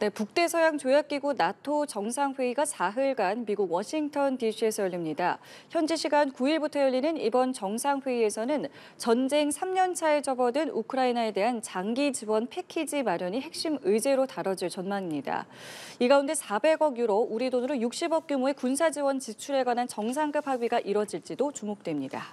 네, 북대서양 조약기구 나토 정상회의가 사흘간 미국 워싱턴 DC에서 열립니다. 현지 시간 9일부터 열리는 이번 정상회의에서는 전쟁 3년 차에 접어든 우크라이나에 대한 장기 지원 패키지 마련이 핵심 의제로 다뤄질 전망입니다. 이 가운데 400억 유로, 우리 돈으로 60억 규모의 군사 지원 지출에 관한 정상급 합의가 이뤄질지도 주목됩니다.